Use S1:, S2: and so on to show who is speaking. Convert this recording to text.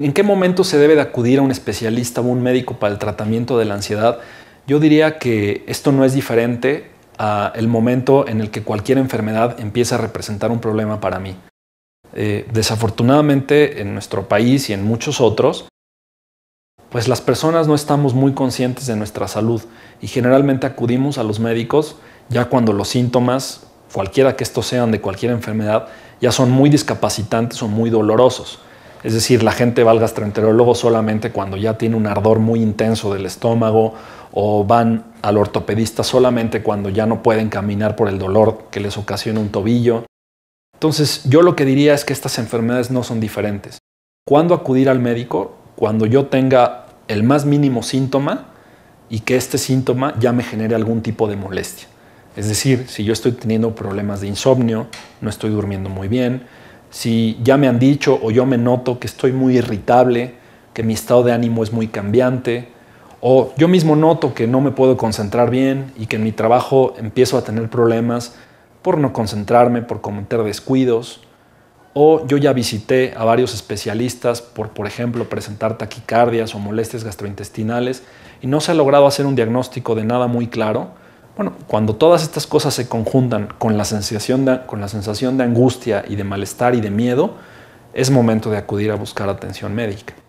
S1: ¿En qué momento se debe de acudir a un especialista o un médico para el tratamiento de la ansiedad? Yo diría que esto no es diferente al momento en el que cualquier enfermedad empieza a representar un problema para mí. Eh, desafortunadamente en nuestro país y en muchos otros, pues las personas no estamos muy conscientes de nuestra salud y generalmente acudimos a los médicos ya cuando los síntomas, cualquiera que estos sean de cualquier enfermedad, ya son muy discapacitantes o muy dolorosos. Es decir, la gente va al gastroenterólogo solamente cuando ya tiene un ardor muy intenso del estómago o van al ortopedista solamente cuando ya no pueden caminar por el dolor que les ocasiona un tobillo. Entonces, yo lo que diría es que estas enfermedades no son diferentes. ¿Cuándo acudir al médico? cuando yo tenga el más mínimo síntoma y que este síntoma ya me genere algún tipo de molestia. Es decir, si yo estoy teniendo problemas de insomnio, no estoy durmiendo muy bien, si ya me han dicho o yo me noto que estoy muy irritable, que mi estado de ánimo es muy cambiante, o yo mismo noto que no me puedo concentrar bien y que en mi trabajo empiezo a tener problemas por no concentrarme, por cometer descuidos, o yo ya visité a varios especialistas por, por ejemplo, presentar taquicardias o molestias gastrointestinales y no se ha logrado hacer un diagnóstico de nada muy claro. Bueno, cuando todas estas cosas se conjuntan con la sensación de, con la sensación de angustia y de malestar y de miedo, es momento de acudir a buscar atención médica.